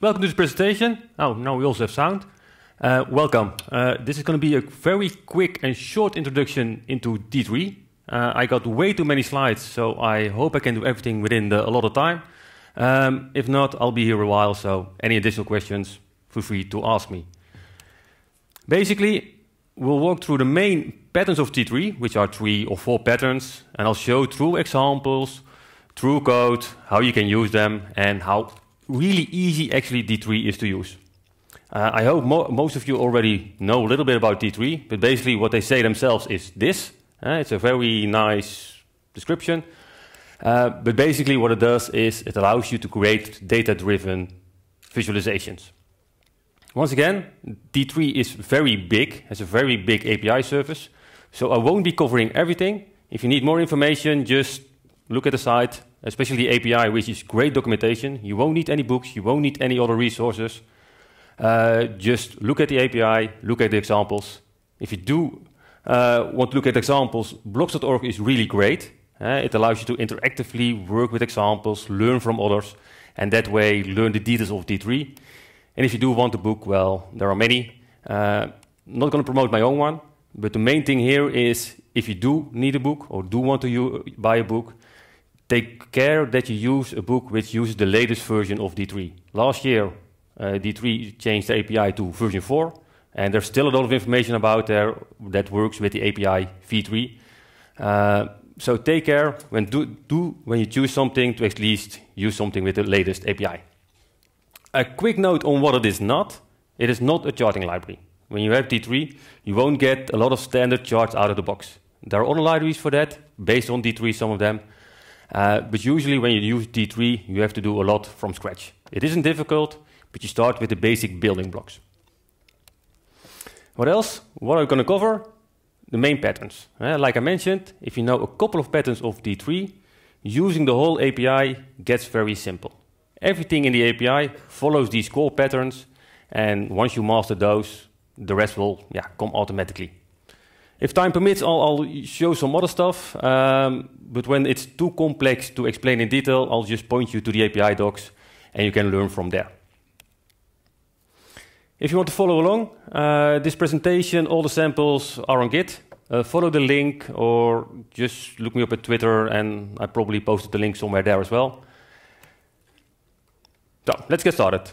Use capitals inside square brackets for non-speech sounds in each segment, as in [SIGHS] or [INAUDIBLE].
Welcome to this presentation. Oh, now we also have sound. Uh, welcome. Uh, this is going to be a very quick and short introduction into D3. Uh, I got way too many slides, so I hope I can do everything within the, a lot of time. Um, if not, I'll be here a while, so any additional questions, feel free to ask me. Basically, we'll walk through the main patterns of D3, which are three or four patterns, and I'll show through examples, through code, how you can use them, and how really easy actually D3 is to use. Uh, I hope mo most of you already know a little bit about D3, but basically what they say themselves is this. Uh, it's a very nice description. Uh, but basically what it does is it allows you to create data-driven visualizations. Once again, D3 is very big, has a very big API service. So I won't be covering everything. If you need more information, just look at the site, especially the API, which is great documentation. You won't need any books, you won't need any other resources. Uh, just look at the API, look at the examples. If you do uh, want to look at examples, blocks.org is really great. Uh, it allows you to interactively work with examples, learn from others, and that way learn the details of D3. And if you do want a book, well, there are many. I'm uh, not going to promote my own one, but the main thing here is if you do need a book or do want to buy a book, take care that you use a book which uses the latest version of D3. Last year, uh, D3 changed the API to version 4, and there's still a lot of information about there that works with the API v3. Uh, so take care when, do, do, when you choose something to at least use something with the latest API. A quick note on what it is not. It is not a charting library. When you have D3, you won't get a lot of standard charts out of the box. There are other libraries for that, based on D3 some of them, uh, but usually when you use D3, you have to do a lot from scratch. It isn't difficult, but you start with the basic building blocks. What else? What are we going to cover? The main patterns. Uh, like I mentioned, if you know a couple of patterns of D3, using the whole API gets very simple. Everything in the API follows these core patterns, and once you master those, the rest will yeah, come automatically. If time permits, I'll, I'll show some other stuff. Um, but when it's too complex to explain in detail, I'll just point you to the API docs and you can learn from there. If you want to follow along, uh, this presentation, all the samples are on Git. Uh, follow the link or just look me up at Twitter and I probably posted the link somewhere there as well. So let's get started.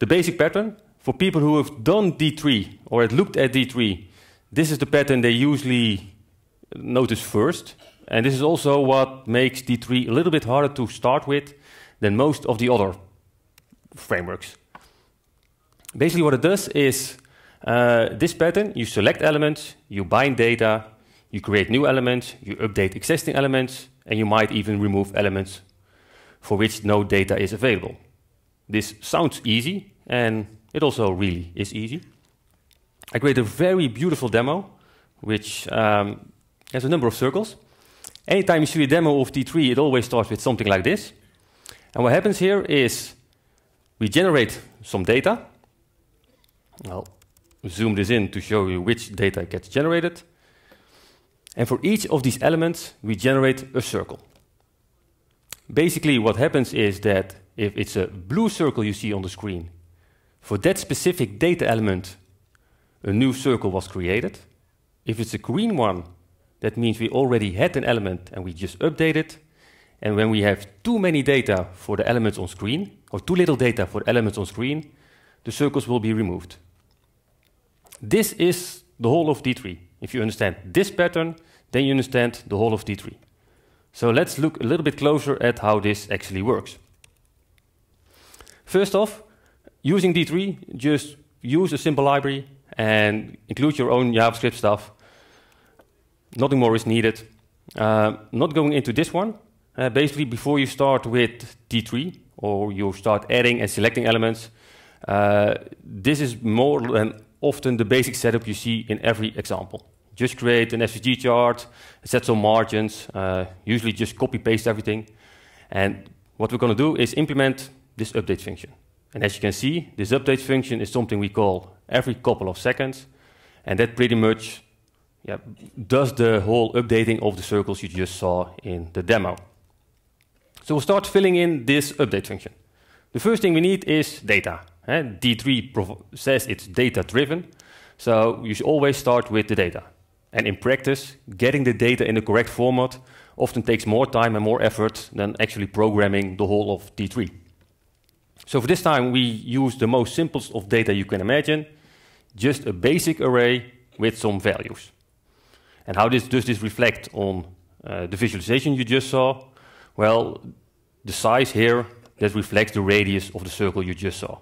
The basic pattern, for people who have done D3 or have looked at D3, this is the pattern they usually notice first. And this is also what makes D3 a little bit harder to start with than most of the other frameworks. Basically what it does is uh, this pattern, you select elements, you bind data, you create new elements, you update existing elements, and you might even remove elements for which no data is available. This sounds easy, and it also really is easy. I create a very beautiful demo, which um, has a number of circles. Anytime you see a demo of D3, it always starts with something like this. And what happens here is we generate some data. I'll zoom this in to show you which data gets generated. And for each of these elements, we generate a circle. Basically, what happens is that if it's a blue circle you see on the screen, for that specific data element, a new circle was created. If it's a green one, that means we already had an element and we just update it. And when we have too many data for the elements on screen, or too little data for elements on screen, the circles will be removed. This is the whole of D3. If you understand this pattern, then you understand the whole of D3. So let's look a little bit closer at how this actually works. First off, using D3, just use a simple library and include your own JavaScript stuff. Nothing more is needed. Uh, not going into this one. Uh, basically, before you start with T3 or you start adding and selecting elements, uh, this is more than often the basic setup you see in every example. Just create an SVG chart, set some margins, uh, usually just copy paste everything. And what we're going to do is implement this update function. And as you can see, this update function is something we call every couple of seconds. And that pretty much yeah, does the whole updating of the circles you just saw in the demo. So we'll start filling in this update function. The first thing we need is data. And eh? D3 says it's data driven, so you should always start with the data. And in practice, getting the data in the correct format often takes more time and more effort than actually programming the whole of D3. So for this time, we use the most simplest of data you can imagine, just a basic array with some values. And how this, does this reflect on uh, the visualization you just saw? Well, the size here, that reflects the radius of the circle you just saw.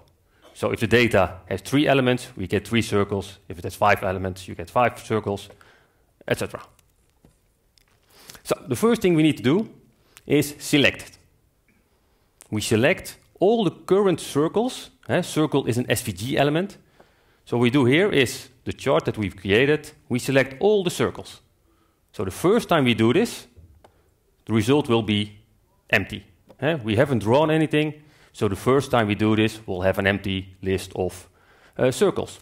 So if the data has three elements, we get three circles. If it has five elements, you get five circles, etc. So the first thing we need to do is select We select all the current circles, eh, circle is an SVG element. So what we do here is the chart that we've created, we select all the circles. So the first time we do this, the result will be empty. Eh? We haven't drawn anything, so the first time we do this, we'll have an empty list of uh, circles.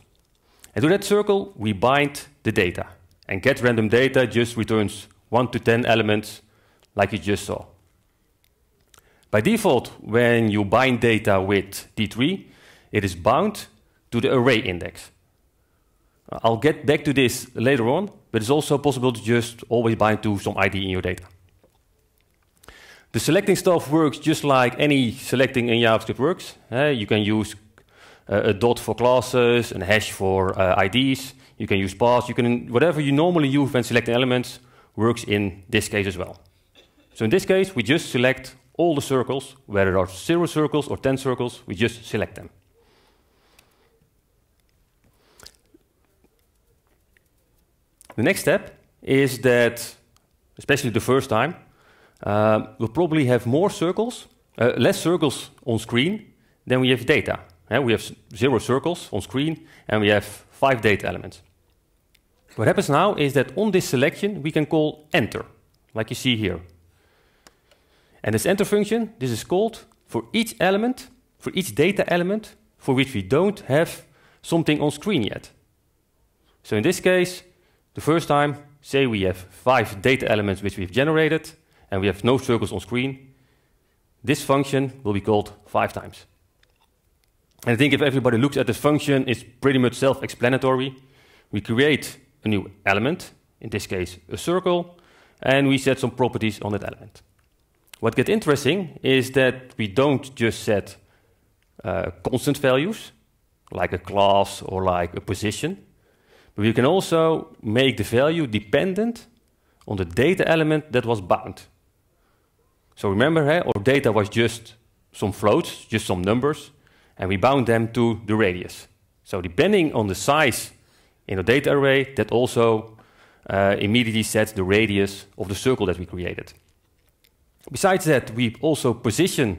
And to that circle, we bind the data. And get random data just returns 1 to 10 elements, like you just saw. By default, when you bind data with D3, it is bound to the array index. I'll get back to this later on, but it's also possible to just always bind to some ID in your data. The selecting stuff works just like any selecting in JavaScript works. Uh, you can use uh, a dot for classes, and hash for uh, IDs. You can use paths. You can whatever you normally use when selecting elements works in this case as well. So in this case, we just select all the circles, whether there are zero circles or 10 circles, we just select them. The next step is that, especially the first time, uh, we'll probably have more circles, uh, less circles on screen than we have data. Yeah, we have zero circles on screen and we have five data elements. What happens now is that on this selection, we can call enter, like you see here. And this enter function, this is called for each element, for each data element for which we don't have something on screen yet. So in this case, the first time, say we have five data elements which we've generated, and we have no circles on screen, this function will be called five times. And I think if everybody looks at this function, it's pretty much self-explanatory. We create a new element, in this case a circle, and we set some properties on that element. What gets interesting is that we don't just set uh, constant values, like a class or like a position, but we can also make the value dependent on the data element that was bound. So remember, hey, eh, our data was just some floats, just some numbers, and we bound them to the radius. So depending on the size in the data array, that also uh, immediately sets the radius of the circle that we created. Besides that, we also position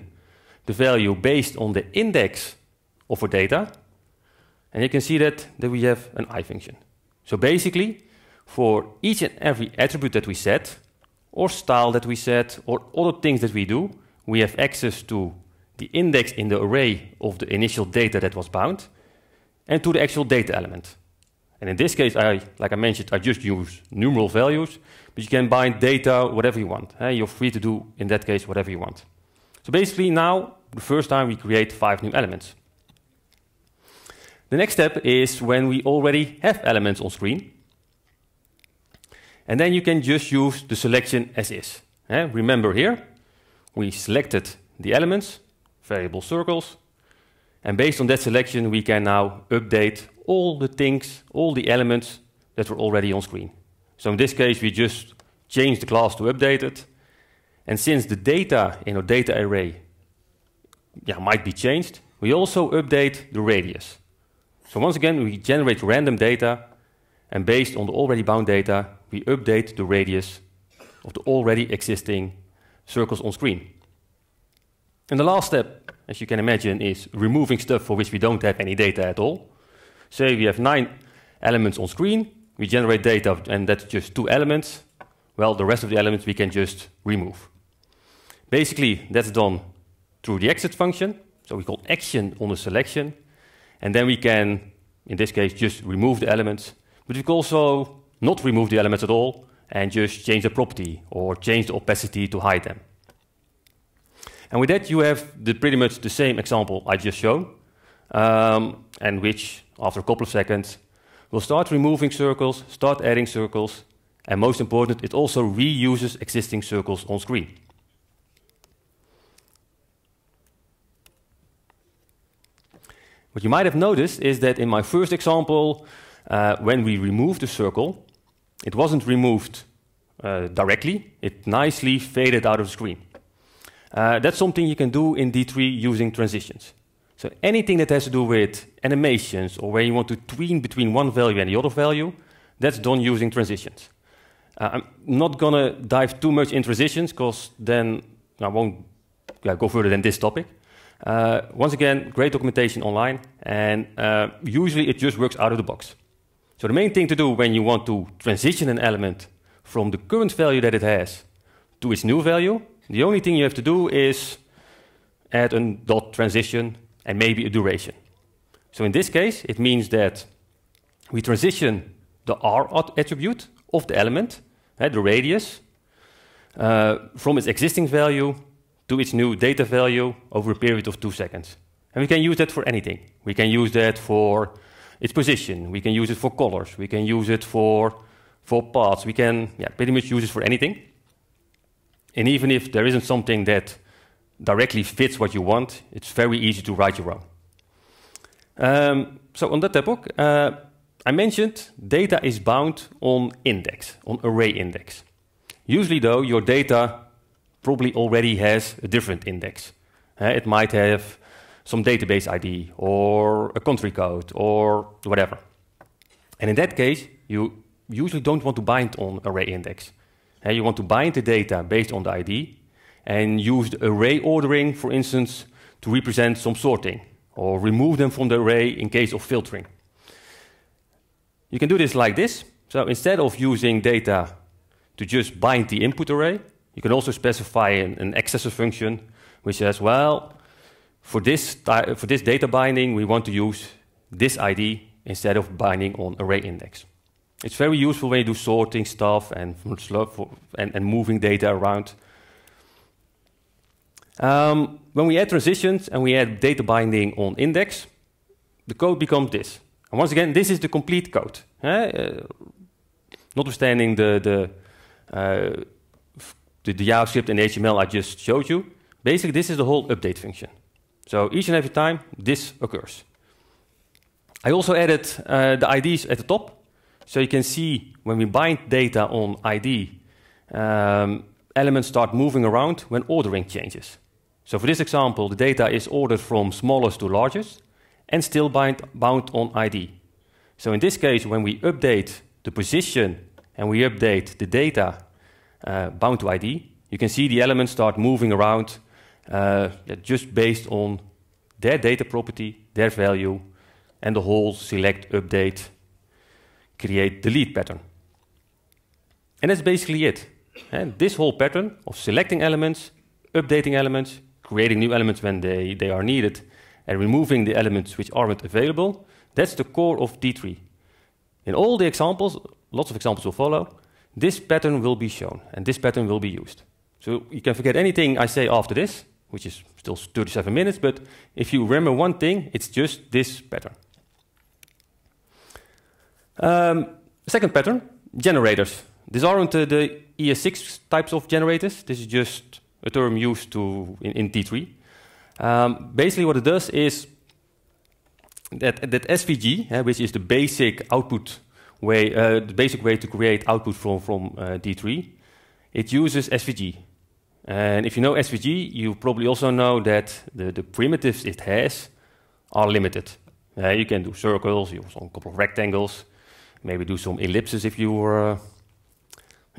the value based on the index of our data. And you can see that, that we have an i function. So basically, for each and every attribute that we set, or style that we set, or other things that we do, we have access to the index in the array of the initial data that was bound, and to the actual data element. And in this case, I, like I mentioned, I just use numeral values, but you can bind data, whatever you want. Uh, you're free to do, in that case, whatever you want. So basically now, the first time we create five new elements. The next step is when we already have elements on screen. And then you can just use the selection as is. Uh, remember here, we selected the elements, variable circles, and based on that selection, we can now update all the things, all the elements that were already on screen. So in this case, we just change the class to update it. And since the data in our data array yeah, might be changed, we also update the radius. So once again, we generate random data, and based on the already bound data, we update the radius of the already existing circles on screen. And the last step, as you can imagine, is removing stuff for which we don't have any data at all say we have nine elements on screen, we generate data, and that's just two elements. Well, the rest of the elements we can just remove. Basically, that's done through the exit function. So we call action on the selection. And then we can, in this case, just remove the elements. But we can also not remove the elements at all and just change the property or change the opacity to hide them. And with that, you have the, pretty much the same example I just showed, um, and which after a couple of seconds, we'll start removing circles, start adding circles, and most important, it also reuses existing circles on screen. What you might have noticed is that in my first example, uh, when we removed the circle, it wasn't removed uh, directly, it nicely faded out of the screen. Uh, that's something you can do in D3 using transitions. So anything that has to do with animations or where you want to tween between one value and the other value, that's done using transitions. Uh, I'm not going to dive too much in transitions because then I won't yeah, go further than this topic. Uh, once again, great documentation online, and uh, usually it just works out of the box. So the main thing to do when you want to transition an element from the current value that it has to its new value, the only thing you have to do is add a dot transition and maybe a duration. So in this case, it means that we transition the R attribute of the element, right, eh, the radius, uh, from its existing value to its new data value over a period of two seconds. And we can use that for anything. We can use that for its position. We can use it for colors. We can use it for, for paths. We can yeah, pretty much use it for anything. And even if there isn't something that directly fits what you want, it's very easy to write your own. Um, so on that topic, uh, I mentioned data is bound on index, on array index. Usually though, your data probably already has a different index. Uh, it might have some database ID or a country code or whatever. And in that case, you usually don't want to bind on array index. Uh, you want to bind the data based on the ID and used array ordering, for instance, to represent some sorting, or remove them from the array in case of filtering. You can do this like this. So instead of using data to just bind the input array, you can also specify an, an accessor function which says, well, for this, for this data binding, we want to use this ID instead of binding on array index. It's very useful when you do sorting stuff and, and, and moving data around um, when we add transitions and we add data binding on index, the code becomes this. And once again, this is the complete code. Uh, notwithstanding the, the, uh, the, the JavaScript and HTML I just showed you, basically this is the whole update function. So each and every time this occurs. I also added uh, the IDs at the top. So you can see when we bind data on ID, um, elements start moving around when ordering changes. So for this example, the data is ordered from smallest to largest and still bind, bound on ID. So in this case, when we update the position and we update the data uh, bound to ID, you can see the elements start moving around uh, just based on their data property, their value, and the whole select, update, create, delete pattern. And that's basically it. And this whole pattern of selecting elements, updating elements, creating new elements when they, they are needed, and removing the elements which aren't available, that's the core of D3. In all the examples, lots of examples will follow, this pattern will be shown, and this pattern will be used. So you can forget anything I say after this, which is still 37 minutes, but if you remember one thing, it's just this pattern. Um, second pattern, generators. These aren't uh, the ES6 types of generators. This is just a term used to in, in T3. Um, basically, what it does is that, that SVG, uh, eh, which is the basic output way, uh, the basic way to create output from from uh, D3, it uses SVG. And if you know SVG, you probably also know that the, the primitives it has are limited. Uh, you can do circles, you also a couple of rectangles, maybe do some ellipses if you uh,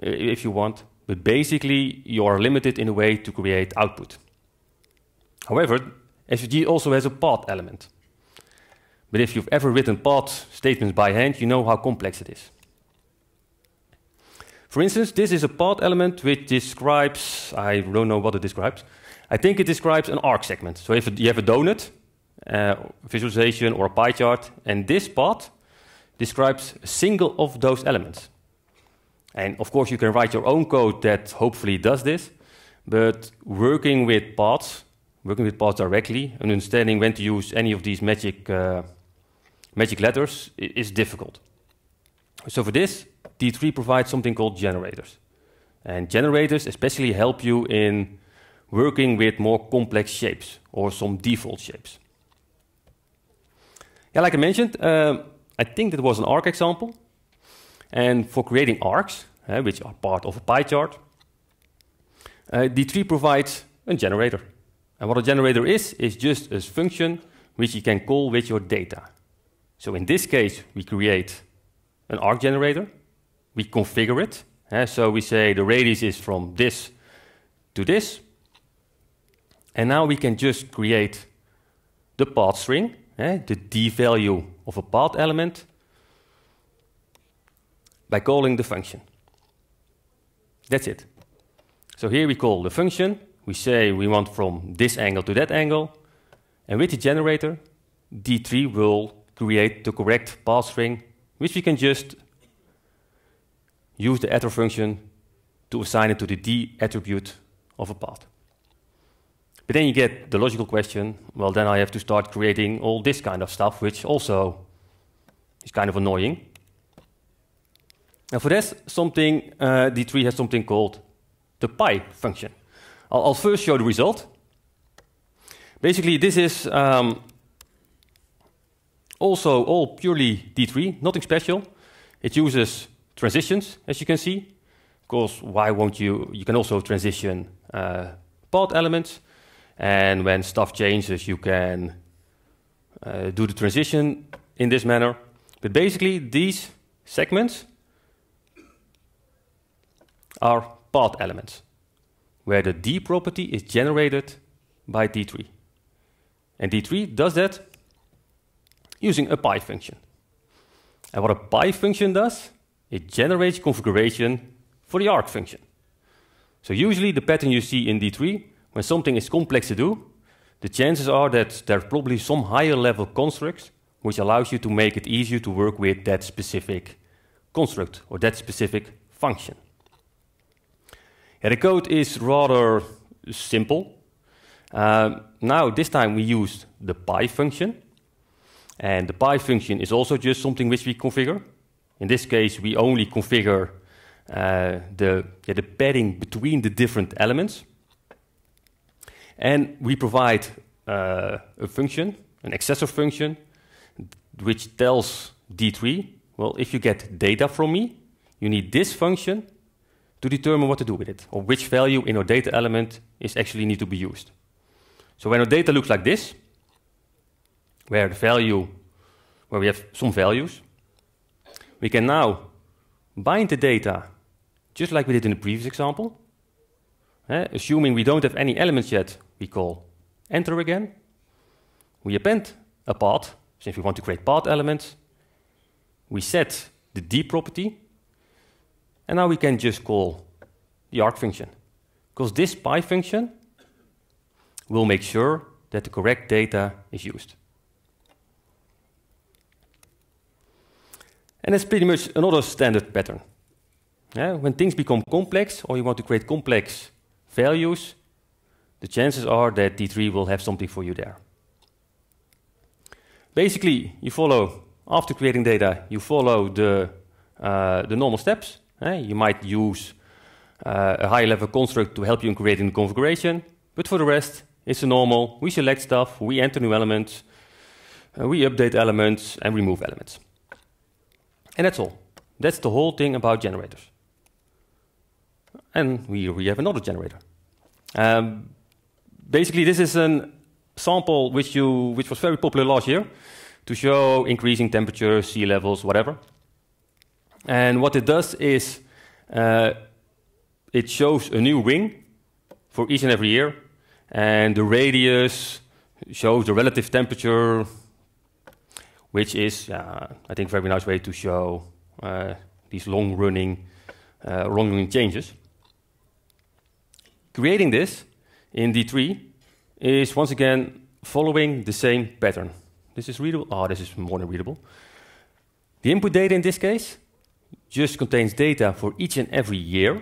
if you want but basically you are limited in a way to create output. However, SVG also has a path element. But if you've ever written path statements by hand, you know how complex it is. For instance, this is a path element which describes, I don't know what it describes. I think it describes an arc segment. So if you have a donut, uh, visualization or a pie chart, and this path describes a single of those elements. And of course, you can write your own code that hopefully does this, but working with paths, working with paths directly, and understanding when to use any of these magic, uh, magic letters is difficult. So for this, D3 provides something called generators. And generators especially help you in working with more complex shapes or some default shapes. Yeah, like I mentioned, um, I think that was an arc example and for creating arcs, uh, which are part of a pie chart, uh, eh, D3 provides a generator. And what a generator is, is just a function which you can call with your data. So in this case, we create an arc generator, we configure it. Uh, so we say the radius is from this to this. And now we can just create the path string, uh, the d value of a path element, by calling the function. That's it. So here we call the function. We say we want from this angle to that angle. And with the generator, D3 will create the correct path string, which we can just use the adder function to assign it to the D attribute of a path. But then you get the logical question, well, then I have to start creating all this kind of stuff, which also is kind of annoying. Now for this, something uh, D3 has something called the pi function. I'll, I'll first show the result. Basically, this is um, also all purely D3, nothing special. It uses transitions, as you can see. Of course, why won't you? You can also transition uh, part elements. And when stuff changes, you can uh, do the transition in this manner. But basically, these segments are path elements, where the D property is generated by D3. And D3 does that using a pi function. And what a pi function does, it generates configuration for the arc function. So usually the pattern you see in D3, when something is complex to do, the chances are that there are probably some higher level constructs which allows you to make it easier to work with that specific construct or that specific function. Yeah, the code is rather simple. Uh, now, this time we used the pi function. And the pi function is also just something which we configure. In this case, we only configure uh, the, yeah, the padding between the different elements. And we provide uh, a function, an accessor function, which tells D3, well, if you get data from me, you need this function to determine what to do with it, or which value in our data element is actually need to be used. So when our data looks like this, where the value, where we have some values, we can now bind the data just like we did in the previous example. Eh, assuming we don't have any elements yet, we call enter again. We append a path, since we want to create path elements. We set the d property, and now we can just call the arc function. Because this pi function will make sure that the correct data is used. And that's pretty much another standard pattern. Yeah, when things become complex, or you want to create complex values, the chances are that D3 will have something for you there. Basically, you follow, after creating data, you follow the, uh, the normal steps. Eh, you might use uh, a high-level construct to help you in creating the configuration, but for the rest, it's a normal. We select stuff, we enter new elements, uh, we update elements, and remove elements. And that's all. That's the whole thing about generators. And we, we have another generator. Um, basically, this is a sample which, you, which was very popular last year to show increasing temperatures, sea levels, whatever. And what it does is uh, it shows a new wing for each and every year. And the radius shows the relative temperature, which is, uh, I think, a very nice way to show uh, these long-running long uh, changes. Creating this in D3 is, once again, following the same pattern. This is readable. Oh, this is more than readable. The input data in this case just contains data for each and every year.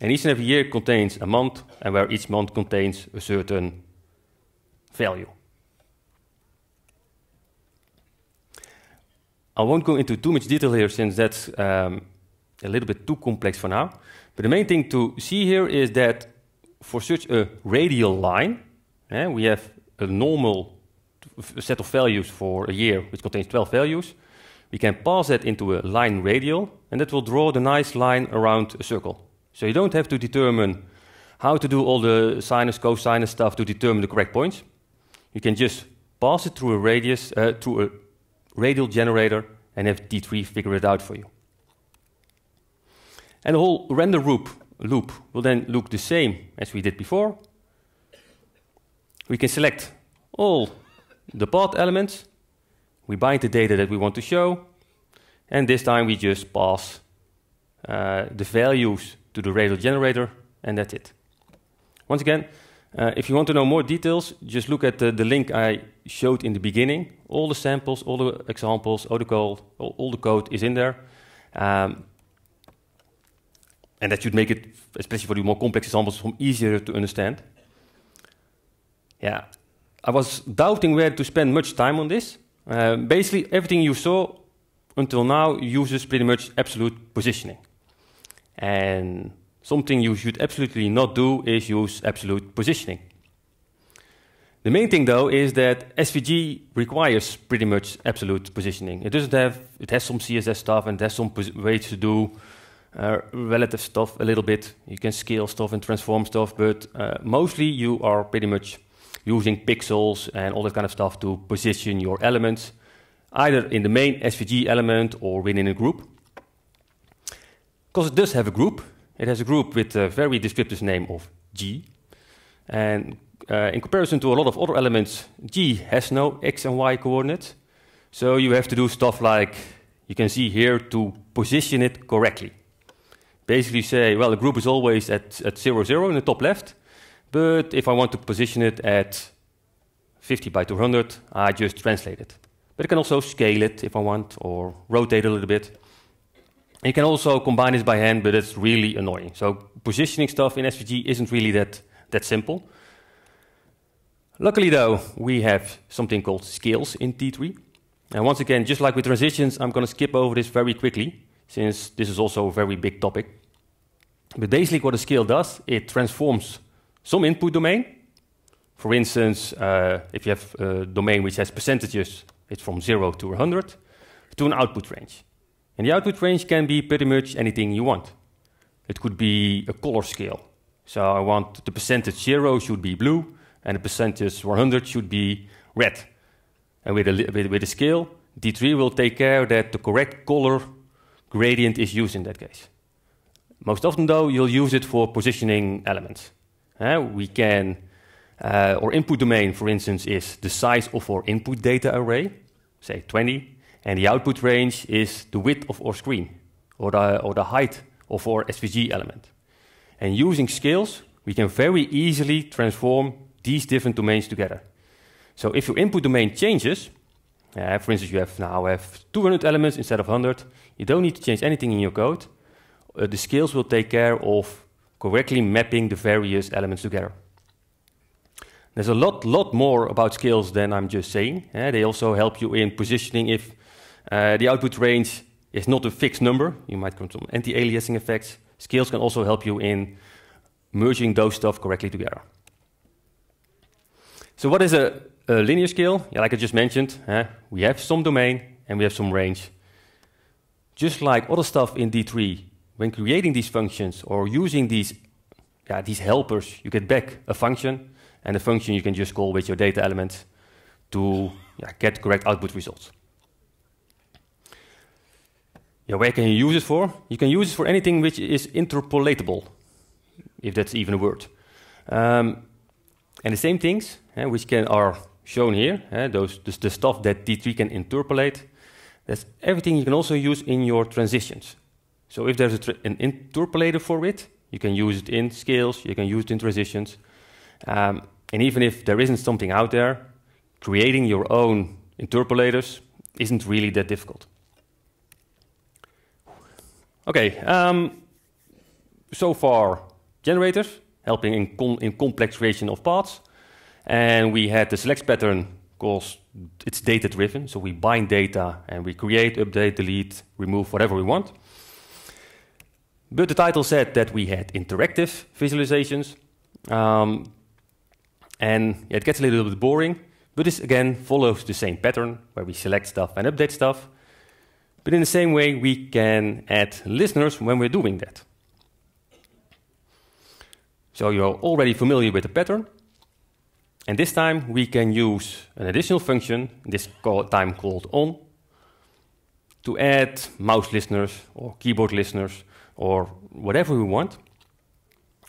And each and every year contains a month, and where each month contains a certain value. I won't go into too much detail here since that's um, a little bit too complex for now. But the main thing to see here is that for such a radial line, eh, we have a normal set of values for a year, which contains 12 values we can pass that into a line radial, and that will draw the nice line around a circle. So you don't have to determine how to do all the sinus, cosinus stuff to determine the correct points. You can just pass it through a radius, uh, through a radial generator, and have D3 figure it out for you. And the whole render loop, loop will then look the same as we did before. We can select all the path elements we bind the data that we want to show, and this time we just pass uh, the values to the radar generator, and that's it. Once again, uh, if you want to know more details, just look at the, the, link I showed in the beginning. All the samples, all the examples, all the code, all, all the code is in there. Um, and that should make it, especially for the more complex examples, easier to understand. Yeah, I was doubting where to spend much time on this, um, basically, everything you saw until now uses pretty much absolute positioning. And something you should absolutely not do is use absolute positioning. The main thing though is that SVG requires pretty much absolute positioning. It doesn't have, it has some CSS stuff and it has some ways to do uh, relative stuff a little bit. You can scale stuff and transform stuff, but uh, mostly you are pretty much using pixels and all that kind of stuff to position your elements, either in the main SVG element or within a group. Because it does have a group, it has a group with a very descriptive name of G. And uh, in comparison to a lot of other elements, G has no X and Y coordinates. So you have to do stuff like, you can see here, to position it correctly. Basically say, well, the group is always at, at zero zero in the top left, but if I want to position it at 50 by 200, I just translate it. But I can also scale it if I want, or rotate a little bit. You can also combine this by hand, but it's really annoying. So positioning stuff in SVG isn't really that, that simple. Luckily though, we have something called scales in T3. And once again, just like with transitions, I'm going to skip over this very quickly, since this is also a very big topic. But basically what a scale does, it transforms some input domain. For instance, uh, if you have a domain which has percentages, it's from 0 to 100, to an output range. And the output range can be pretty much anything you want. It could be a color scale. So I want the percentage 0 should be blue, and the percentage 100 should be red. And with a, with, with a scale, D3 will take care that the correct color gradient is used in that case. Most often, though, you'll use it for positioning elements. Uh, we can, uh, our input domain, for instance, is the size of our input data array, say 20, and the output range is the width of our screen or the, or the height of our SVG element. And using scales, we can very easily transform these different domains together. So if your input domain changes, uh, for instance, you have now have 200 elements instead of 100, you don't need to change anything in your code. Uh, the scales will take care of correctly mapping the various elements together. There's a lot, lot more about scales than I'm just saying. Yeah, they also help you in positioning if uh, the output range is not a fixed number. You might come to anti-aliasing effects. Scales can also help you in merging those stuff correctly together. So what is a, a linear scale? Yeah, like I just mentioned, uh, we have some domain and we have some range. Just like other stuff in D3, when creating these functions or using these, yeah, these helpers, you get back a function, and the function you can just call with your data elements to yeah, get correct output results. Yeah, where can you use it for? You can use it for anything which is interpolatable, if that's even a word. Um, and the same things, eh, which can, are shown here, eh, those, the, the stuff that D3 can interpolate, that's everything you can also use in your transitions. So if there's an interpolator for it, you can use it in scales, you can use it in transitions. Um, and even if there isn't something out there, creating your own interpolators isn't really that difficult. Okay, um, so far generators, helping in, com in complex creation of paths. And we had the select pattern because it's data driven, so we bind data and we create, update, delete, remove, whatever we want. But the title said that we had interactive visualizations. Um, and it gets a little bit boring, but this again follows the same pattern where we select stuff and update stuff. But in the same way, we can add listeners when we're doing that. So you're already familiar with the pattern. And this time we can use an additional function, this call, time called on, to add mouse listeners or keyboard listeners or whatever we want,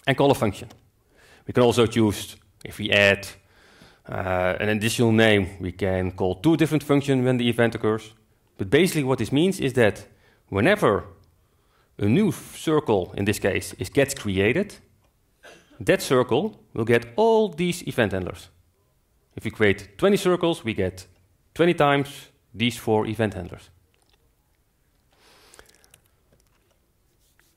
and call a function. We can also choose, if we add uh, an additional name, we can call two different functions when the event occurs. But basically what this means is that whenever a new circle, in this case, is gets created, that circle will get all these event handlers. If we create 20 circles, we get 20 times these four event handlers.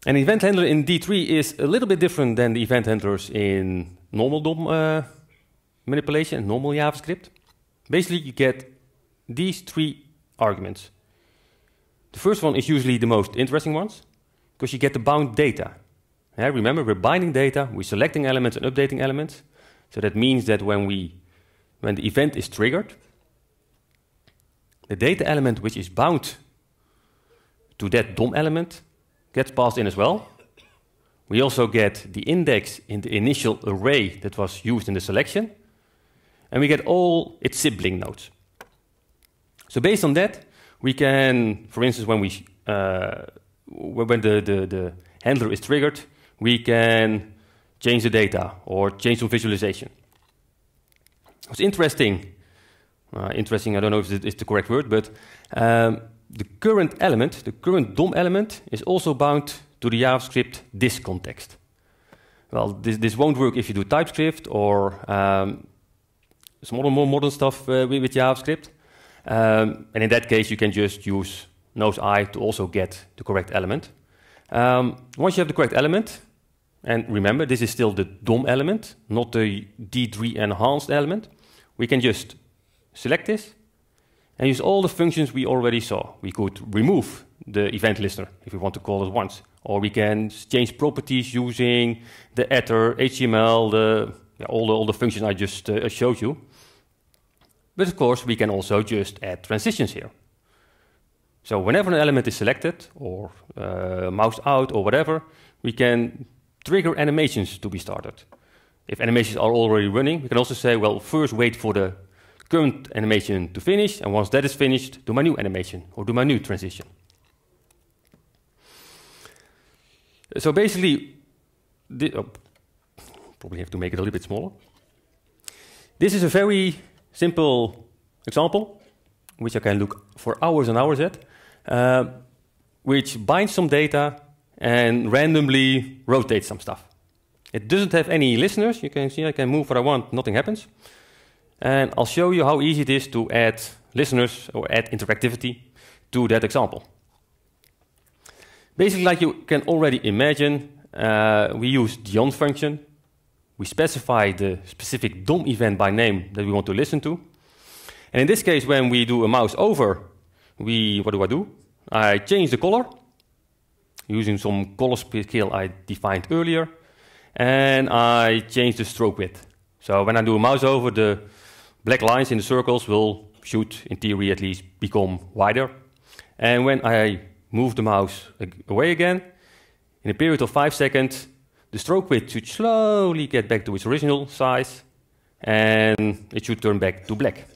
An event handler in D3 is a little bit different than the event handlers in normal DOM uh, manipulation, normal JavaScript. Basically, you get these three arguments. The first one is usually the most interesting ones, because you get the bound data. Yeah, remember, we're binding data, we're selecting elements and updating elements. So that means that when, we, when the event is triggered, the data element which is bound to that DOM element gets passed in as well. We also get the index in the initial array that was used in the selection. And we get all its sibling nodes. So based on that, we can, for instance, when, we, uh, when the, the, the handler is triggered, we can change the data or change some visualization. What's interesting, uh, interesting, I don't know if it's the correct word, but um, the current element, the current DOM element, is also bound to the JavaScript this context. Well, this, this won't work if you do TypeScript or um, some other more modern stuff uh, with JavaScript. Um, and in that case, you can just use node i to also get the correct element. Um, once you have the correct element, and remember, this is still the DOM element, not the D3 enhanced element, we can just select this and use all the functions we already saw. We could remove the event listener if we want to call it once, or we can change properties using the adder, HTML, the, yeah, all, the all the functions I just uh, showed you. But of course, we can also just add transitions here. So whenever an element is selected, or uh, mouse out, or whatever, we can trigger animations to be started. If animations are already running, we can also say, well, first wait for the current animation to finish, and once that is finished, do my new animation or do my new transition. So basically, the, oh, probably have to make it a little bit smaller. This is a very simple example, which I can look for hours and hours at, uh, which binds some data and randomly rotates some stuff. It doesn't have any listeners. You can see I can move what I want, nothing happens. And I'll show you how easy it is to add listeners or add interactivity to that example. Basically, like you can already imagine, uh, we use the on function. We specify the specific DOM event by name that we want to listen to. And in this case, when we do a mouse over, we, what do I do? I change the color using some color scale I defined earlier. And I change the stroke width. So when I do a mouse over, the black lines in the circles will, should in theory at least, become wider. And when I move the mouse away again, in a period of five seconds, the stroke width should slowly get back to its original size, and it should turn back to black.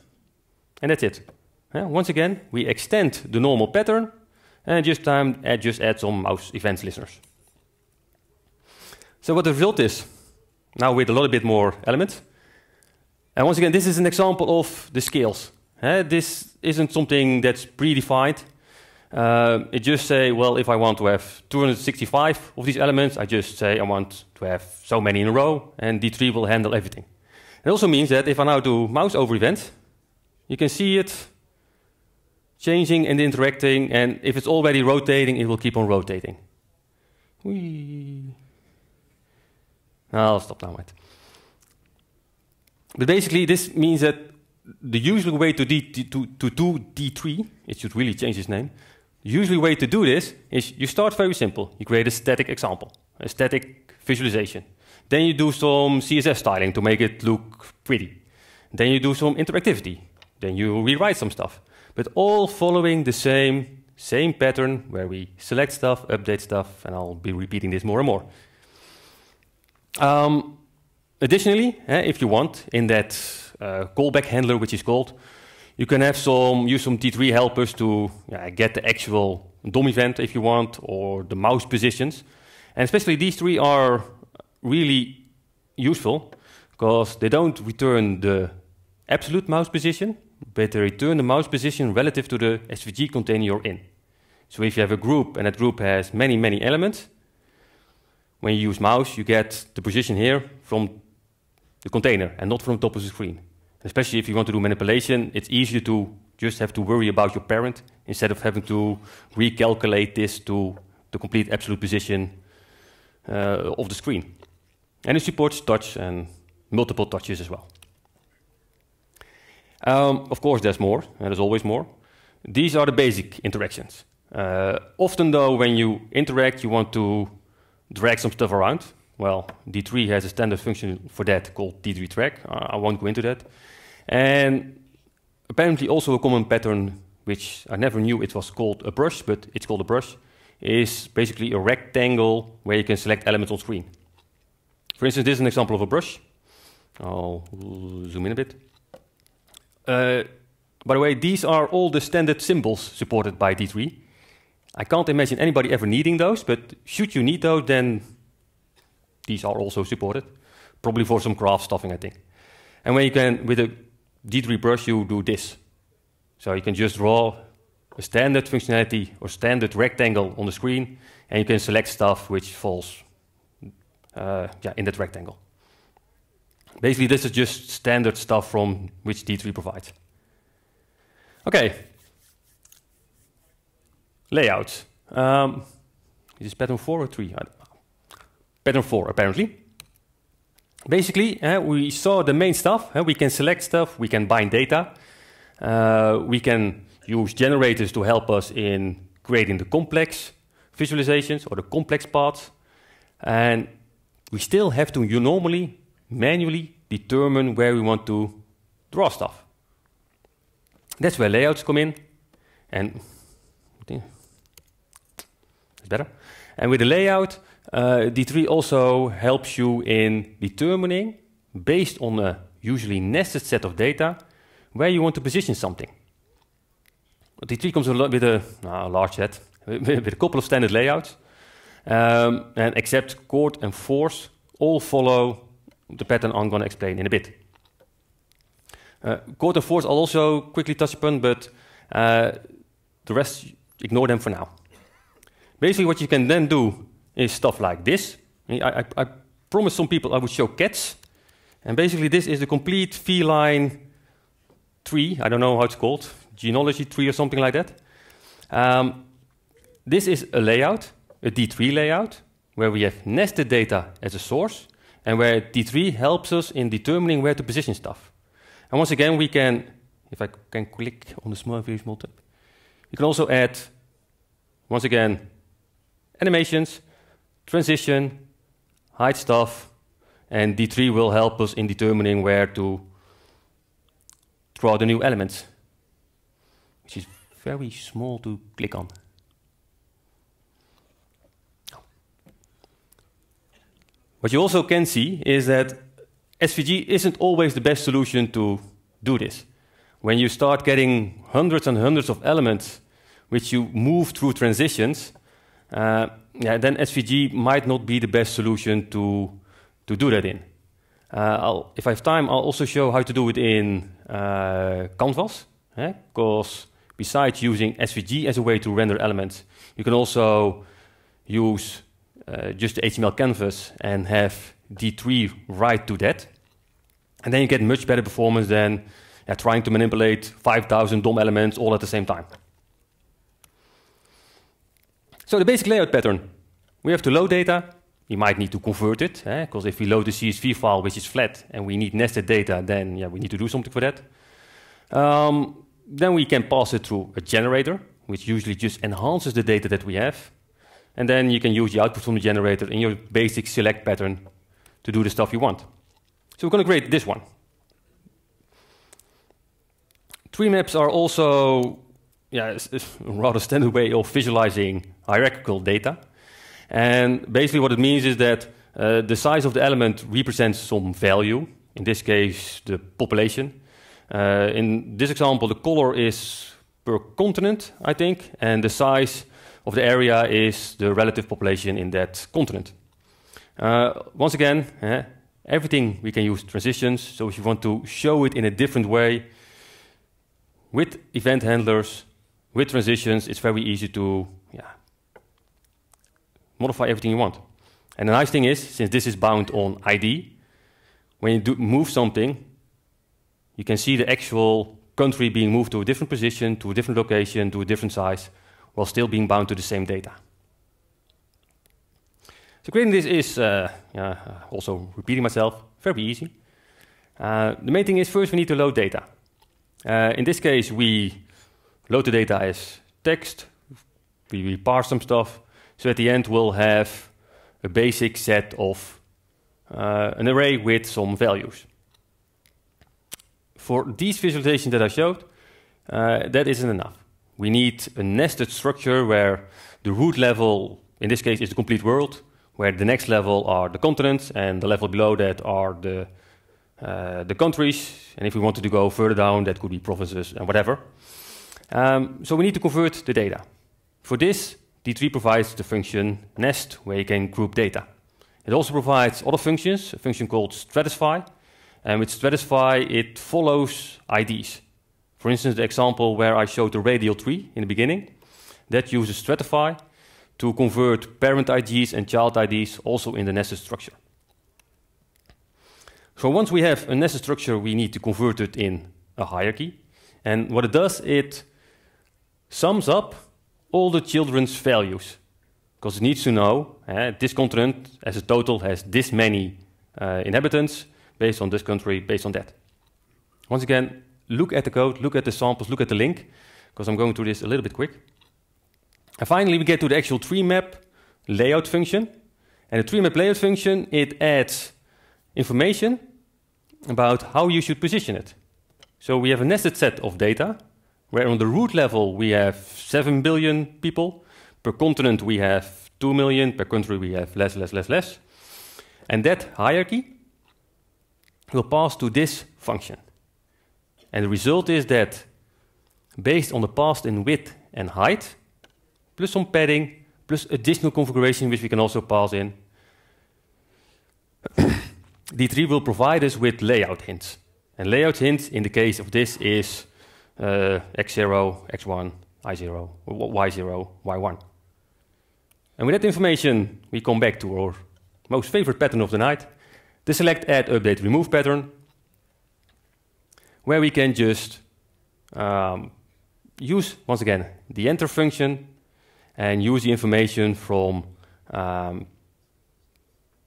And that's it. Once again, we extend the normal pattern, and just time add, just add some mouse events listeners. So what the result is, now with a little bit more elements, and once again, this is an example of the scales. Uh, this isn't something that's predefined. Uh, it just say, well, if I want to have 265 of these elements, I just say I want to have so many in a row, and D3 will handle everything. It also means that if I now do mouse over event, you can see it changing and interacting, and if it's already rotating, it will keep on rotating. Whee. I'll stop now, mate. But basically, this means that the usual way to, to, to do D3, it should really change its name, the usual way to do this is you start very simple. You create a static example, a static visualization. Then you do some CSS styling to make it look pretty. Then you do some interactivity. Then you rewrite some stuff. But all following the same, same pattern where we select stuff, update stuff, and I'll be repeating this more and more. Um, Additionally, eh, if you want, in that uh, callback handler, which is called, you can have some use some T3 helpers to get the actual DOM event if you want, or the mouse positions. And especially these three are really useful because they don't return the absolute mouse position, but they return the mouse position relative to the SVG container you're in. So if you have a group and that group has many, many elements, when you use mouse, you get the position here from the container and not from the top of the screen. Especially if you want to do manipulation, it's easier to just have to worry about your parent instead of having to recalculate this to the complete absolute position uh, of the screen. And it supports touch and multiple touches as well. Um, of course, there's more, and there's always more. These are the basic interactions. Uh, often, though, when you interact, you want to drag some stuff around well, D3 has a standard function for that called D3 track. Uh, I won't go into that. And apparently also a common pattern, which I never knew it was called a brush, but it's called a brush, is basically a rectangle where you can select elements on screen. For instance, this is an example of a brush. I'll zoom in a bit. Uh, by the way, these are all the standard symbols supported by D3. I can't imagine anybody ever needing those, but should you need those, then these are also supported, probably for some graph stuffing, I think. And when you can, with a D3 brush, you do this. So you can just draw a standard functionality or standard rectangle on the screen, and you can select stuff which falls uh, yeah, in that rectangle. Basically, this is just standard stuff from which D3 provides. Okay. Layout. Um, is this pattern 4 or 3? pattern 4 apparently. Basically, uh, we saw the main stuff. Uh, we can select stuff, we can bind data, uh, we can use generators to help us in creating the complex visualizations or the complex parts. And we still have to you normally, manually determine where we want to draw stuff. That's where layouts come in. And it's better. And with the layout, Eh, D3 also helps you in determining, based on a usually nested set of data, where you want to position something. D3 comes with a, a large set, with a couple of standard layouts, um, ehm, and except chord and force all follow the pattern I'm going to explain in a bit. Uh, eh, chord and force I'll also quickly touch upon, but uh, the rest ignore them for now. Basically, what you can then do is stuff like this. I, I, I promised some people I would show cats. And basically this is the complete feline tree. I don't know how it's called. Genealogy tree or something like that. Um, this is a layout, a D3 layout, where we have nested data as a source and where D3 helps us in determining where to position stuff. And once again, we can, if I can click on the small view small tab, you can also add, once again, animations transition, hide stuff, and D3 will help us in determining where to draw the new elements, which is very small to click on. What you also can see is that SVG isn't always the best solution to do this. When you start getting hundreds and hundreds of elements which you move through transitions, uh, yeah, then SVG might not be the best solution to, to do that in. Uh, if I have time, I'll also show how to do it in uh, Canvas, because eh? besides using SVG as a way to render elements, you can also use uh, just the HTML canvas and have D3 write to that. And then you get much better performance than trying to manipulate 5,000 DOM elements all at the same time. So the basic layout pattern, we have to load data. We might need to convert it, because eh? if we load a CSV file which is flat and we need nested data, then yeah, we need to do something for that. Um, then we can pass it through a generator, which usually just enhances the data that we have. And then you can use the output from the generator in your basic select pattern to do the stuff you want. So we're going to create this one. Tree maps are also yeah, it's, it's rather standard way of visualizing hierarchical data. And basically what it means is that uh, the size of the element represents some value, in this case the population. Uh, in this example, the color is per continent, I think, and the size of the area is the relative population in that continent. Uh, once again, eh, everything we can use transitions, so if you want to show it in a different way, with event handlers, with transitions, it's very easy to yeah, modify everything you want. And the nice thing is, since this is bound on ID, when you do move something, you can see the actual country being moved to a different position, to a different location, to a different size, while still being bound to the same data. So creating this is, uh, uh, also repeating myself, very easy. Uh, the main thing is first we need to load data. Uh, in this case, we load the data as text, we, we parse some stuff, so at the end we'll have a basic set of uh, an array with some values. For these visualizations that I showed, uh, that isn't enough. We need a nested structure where the root level, in this case, is the complete world, where the next level are the continents, and the level below that are the, uh, the countries. And if we wanted to go further down, that could be provinces and whatever. Um, so we need to convert the data. For this, D3 provides the function nest, where you can group data. It also provides other functions, a function called stratify, and with stratify, it follows IDs. For instance, the example where I showed the radial tree in the beginning, that uses stratify to convert parent IDs and child IDs also in the nested structure. So once we have a nested structure, we need to convert it in a hierarchy. And what it does, it sums up all the children's values because it needs to know this continent as a total has this many uh, inhabitants based on this country, based on that. Once again, look at the code, look at the samples, look at the link because I'm going through this a little bit quick. And finally, we get to the actual tree map layout function. And the tree map layout function, it adds information about how you should position it. So we have a nested set of data where on the root level we have 7 billion people. Per continent we have 2 million. Per country we have less, less, less, less. And that hierarchy will pass to this function. And the result is that based on the past in width and height, plus some padding, plus additional configuration which we can also pass in, [COUGHS] D3 will provide us with layout hints. And layout hints in the case of this is x0, x1, i0, y0, y1. And with that information, we come back to our most favorite pattern of the night, the select add update remove pattern, where we can just um, use, once again, the enter function and use the information from, um,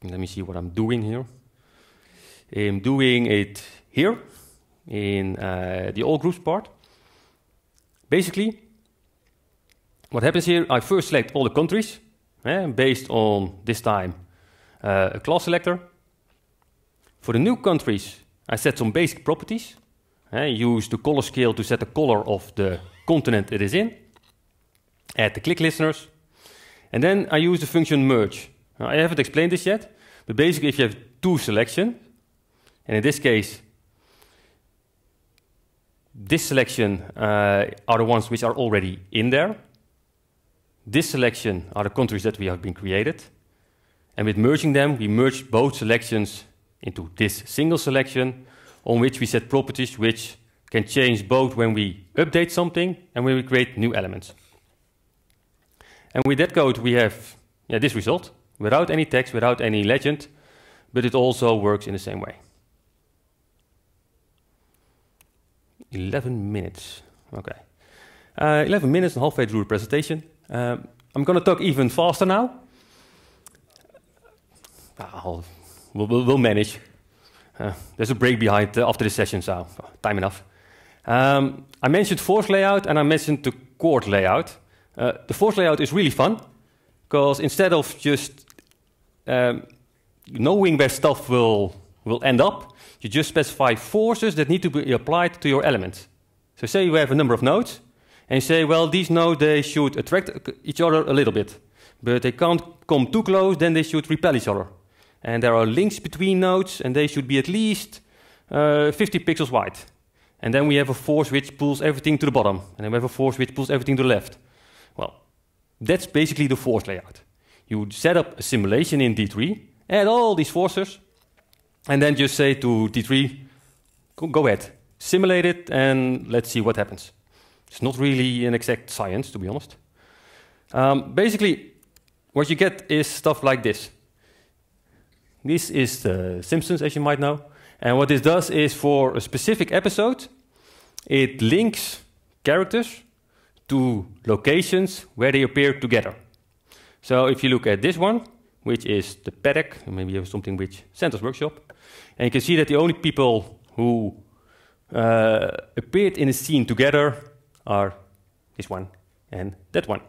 let me see what I'm doing here. I'm doing it here in uh, the all groups part. Basically, what happens here, I first select all the countries eh, based on this time uh, a class selector. For the new countries, I set some basic properties. Eh, use the color scale to set the color of the continent it is in. Add the click listeners. And then I use the function merge. Now, I haven't explained this yet, but basically if you have two selections, and in this case this selection uh, are the ones which are already in there. This selection are the countries that we have been created. And with merging them, we merged both selections into this single selection on which we set properties which can change both when we update something and when we create new elements. And with that code, we have yeah, this result without any text, without any legend, but it also works in the same way. 11 minutes. Okay. Uh, 11 minutes and halfway through the presentation. Um, I'm going to talk even faster now. I'll, we'll, we'll, manage. Uh, there's a break behind uh, after the session, so uh, time enough. Um, I mentioned force layout and I mentioned the chord layout. Uh, the force layout is really fun because instead of just um, knowing where stuff will, will end up, you just specify forces that need to be applied to your element. So say you have a number of nodes, and you say, well, these nodes, they should attract each other a little bit, but they can't come too close, then they should repel each other. And there are links between nodes, and they should be at least uh, 50 pixels wide. And then we have a force which pulls everything to the bottom, and then we have a force which pulls everything to the left. Well, that's basically the force layout. You set up a simulation in D3, add all these forces, and then just say to D3, go ahead, simulate it, and let's see what happens. It's not really an exact science, to be honest. Um, basically, what you get is stuff like this. This is the Simpsons, as you might know. And what this does is for a specific episode, it links characters to locations where they appear together. So if you look at this one, which is the paddock, maybe you have something which centers workshop. And you can see that the only people who uh, appeared in the scene together are this one and that one.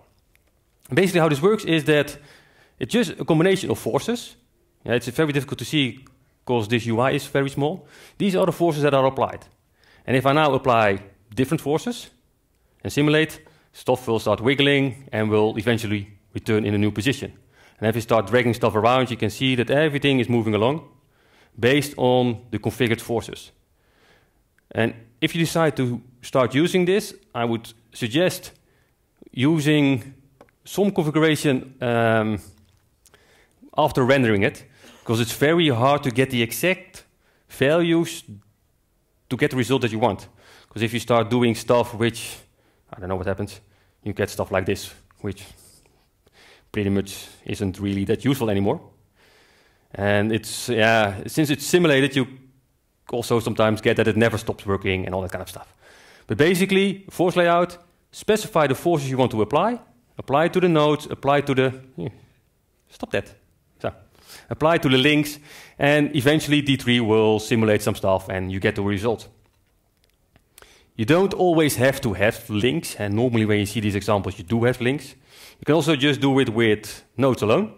Basically, how this works is that it's just a combination of forces. Yeah, it's very difficult to see because this UI is very small. These are the forces that are applied. And if I now apply different forces and simulate, stuff will start wiggling and will eventually return in a new position. And if you start dragging stuff around, you can see that everything is moving along based on the configured forces. And if you decide to start using this, I would suggest using some configuration um, after rendering it, because it's very hard to get the exact values to get the result that you want. Because if you start doing stuff which, I don't know what happens, you get stuff like this, which pretty much isn't really that useful anymore. And it's, yeah, since it's simulated, you also sometimes get that it never stops working and all that kind of stuff. But basically, force layout, specify the forces you want to apply, apply to the nodes, apply to the, eh, stop that. So, apply to the links, and eventually D3 will simulate some stuff and you get the result. You don't always have to have links, and normally when you see these examples, you do have links. You can also just do it with notes alone.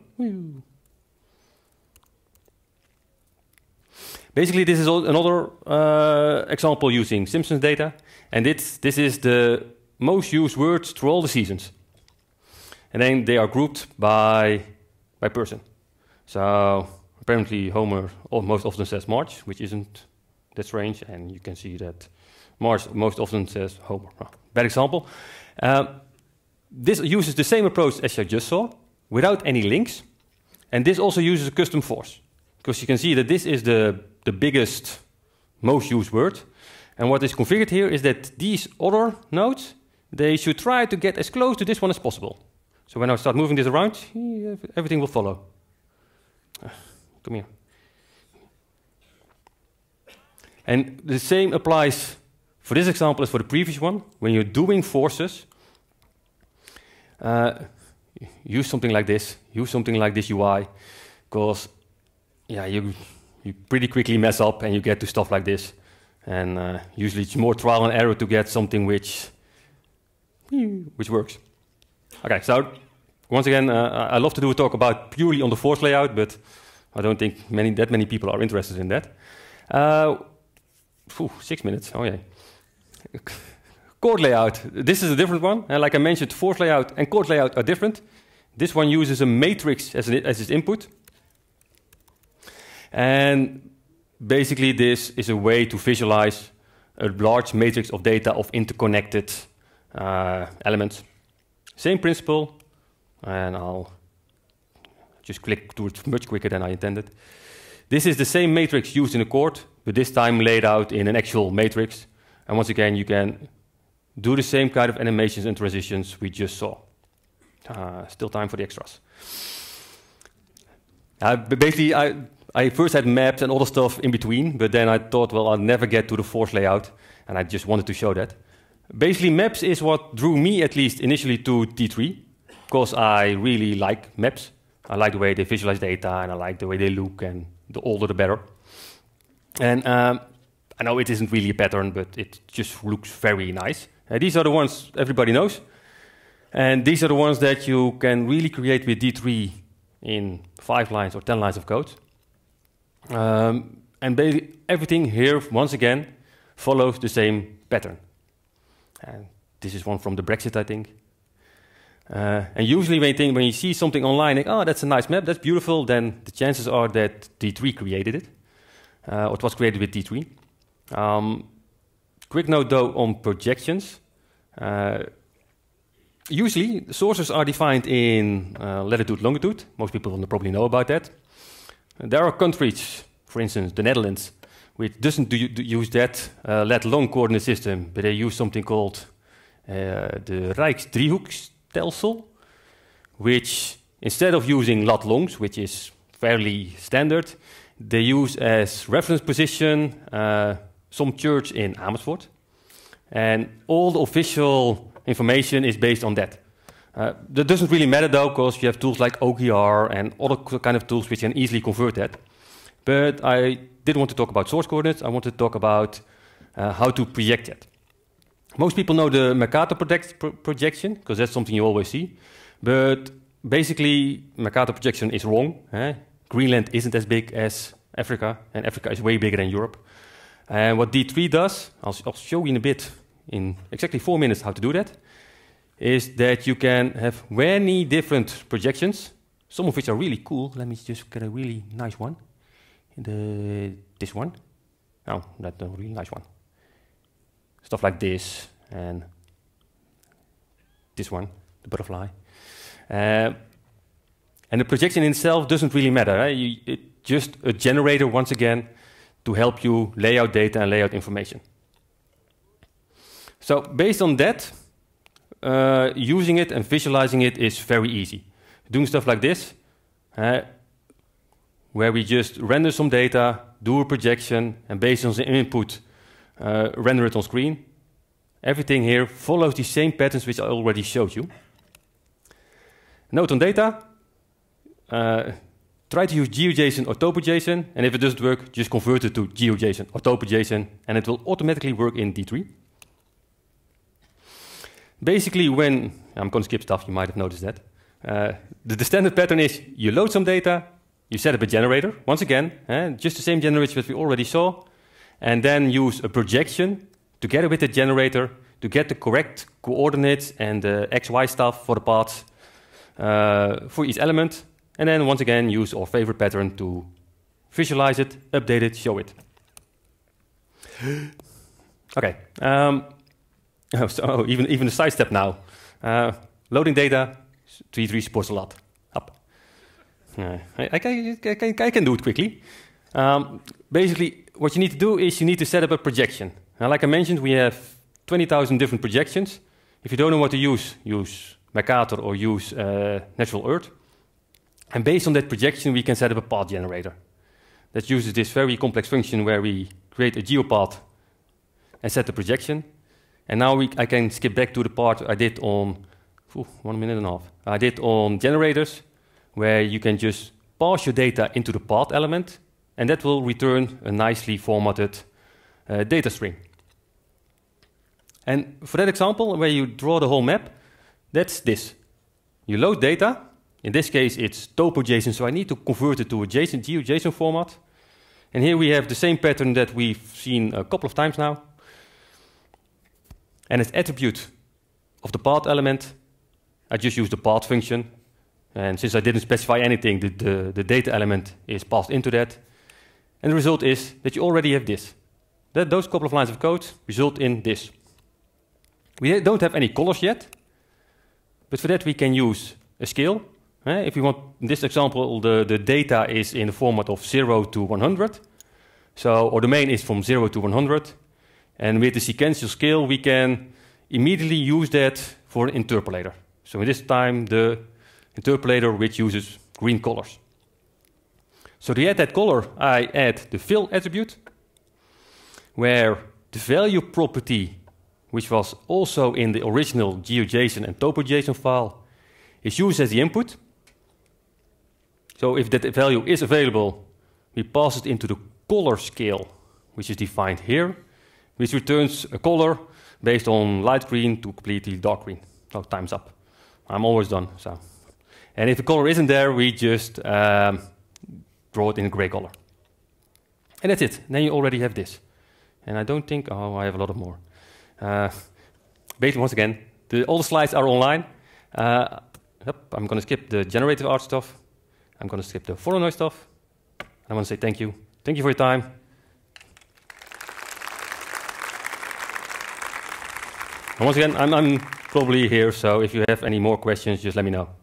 Basically, this is another uh, example using Simpsons data. And it's, this is the most used words through all the seasons. And then they are grouped by, by person. So apparently Homer most often says March, which isn't that strange. And you can see that March most often says Homer. Bad example. Uh, this uses the same approach as I just saw, without any links. And this also uses a custom force, because you can see that this is the, the biggest, most used word. And what is configured here is that these other nodes, they should try to get as close to this one as possible. So when I start moving this around, everything will follow. [SIGHS] Come here. And the same applies for this example as for the previous one. When you're doing forces, uh, use something like this, use something like this UI, because yeah, you you pretty quickly mess up and you get to stuff like this. And uh, usually it's more trial and error to get something which which works. Okay, so once again, uh, I love to do a talk about purely on the force layout, but I don't think many that many people are interested in that. Uh, whew, six minutes. Oh yeah. Chord layout, this is a different one. And like I mentioned, force layout and chord layout are different. This one uses a matrix as, an, as its input. And basically this is a way to visualize a large matrix of data of interconnected uh, elements. Same principle, and I'll just click to it much quicker than I intended. This is the same matrix used in a court, but this time laid out in an actual matrix. And once again, you can do the same kind of animations and transitions we just saw. Uh, still time for the extras. Uh, basically, I, I first had maps and all the stuff in between, but then I thought, well, I'll never get to the force layout, and I just wanted to show that. Basically, maps is what drew me, at least initially, to T3, because I really like maps. I like the way they visualize data, and I like the way they look, and the older the better. And um, I know it isn't really a pattern, but it just looks very nice. Uh, these are the ones everybody knows. And these are the ones that you can really create with D3 in five lines or 10 lines of code. Um, and basically everything here, once again, follows the same pattern. And this is one from the Brexit, I think. Uh, and usually when you, think, when you see something online, like, oh, that's a nice map, that's beautiful, then the chances are that D3 created it, uh, or it was created with D3. Um, quick note, though, on projections. Uh, usually, sources are defined in uh, latitude, longitude. Most people probably know about that. There are countries, for instance, the Netherlands, which doesn't do, do use that uh, lat long coordinate system, but they use something called uh, the Rijksdriehoekstelsel, which instead of using lat longs, which is fairly standard, they use as reference position uh, some church in Amersfoort, and all the official information is based on that. Uh, that doesn't really matter though, because you have tools like OKR and other kind of tools which can easily convert that. But I didn't want to talk about source coordinates. I want to talk about uh, how to project that. Most people know the Mercator project projection, because that's something you always see. But basically, Mercator projection is wrong. Eh? Greenland isn't as big as Africa, and Africa is way bigger than Europe. And what D3 does, I'll, I'll show you in a bit in exactly four minutes how to do that, is that you can have many different projections, some of which are really cool. Let me just get a really nice one. The, this one. Oh, that's a really nice one. Stuff like this and this one, the butterfly. Uh, and the projection itself doesn't really matter. It's You, just a generator, once again, to help you lay out data and lay out information. So based on that, uh, using it and visualizing it is very easy. Doing stuff like this, uh, where we just render some data, do a projection, and based on the input, uh, render it on screen. Everything here follows the same patterns which I already showed you. Note on data, uh, try to use GeoJSON or TopoJSON, and if it doesn't work, just convert it to GeoJSON or TopoJSON, and it will automatically work in D3 basically when, I'm going to skip stuff, you might have noticed that. Uh, the, the, standard pattern is you load some data, you set up a generator, once again, eh, just the same generator that we already saw, and then use a projection together with the generator to get the correct coordinates and the uh, XY stuff for the parts uh, for each element, and then once again use our favorite pattern to visualize it, update it, show it. [GASPS] okay. Um, Oh, [LAUGHS] so, oh, even, even a sidestep now. Uh, loading data, V3 supports a lot. Up. Uh, I, I, can, I, can, I can do it quickly. Um, basically, what you need to do is you need to set up a projection. Now, like I mentioned, we have 20,000 different projections. If you don't know what to use, use Mercator or use uh, Natural Earth. And based on that projection, we can set up a path generator that uses this very complex function where we create a geopath and set the projection. And now we, I can skip back to the part I did on whew, one minute and a half. I did on generators, where you can just pass your data into the path element, and that will return a nicely formatted uh, data stream. And for that example, where you draw the whole map, that's this. You load data. In this case, it's TopoJSON, so I need to convert it to a JSON, GeoJSON format. And here we have the same pattern that we've seen a couple of times now. And its attribute of the path element, I just use the path function. And since I didn't specify anything, the, the, the data element is passed into that. And the result is that you already have this. That those couple of lines of code result in this. We don't have any colors yet, but for that we can use a scale. Eh, if we want, in this example, the, the data is in the format of 0 to 100. So our domain is from 0 to 100. And with the sequential scale, we can immediately use that for an interpolator. So in this time, the interpolator which uses green colors. So to add that color, I add the fill attribute, where the value property, which was also in the original GeoJSON and TopoJSON file, is used as the input. So if that value is available, we pass it into the color scale, which is defined here which returns a color based on light green to completely dark green. So time's up. I'm always done. So, And if the color isn't there, we just um, draw it in a gray color. And that's it. Then you already have this. And I don't think, oh, I have a lot of more. Uh, basically, once again, the, all the slides are online. Uh, yep, I'm going to skip the generative art stuff. I'm going to skip the foreign noise stuff. I want to say thank you. Thank you for your time. once again, I'm, I'm probably here, so if you have any more questions, just let me know.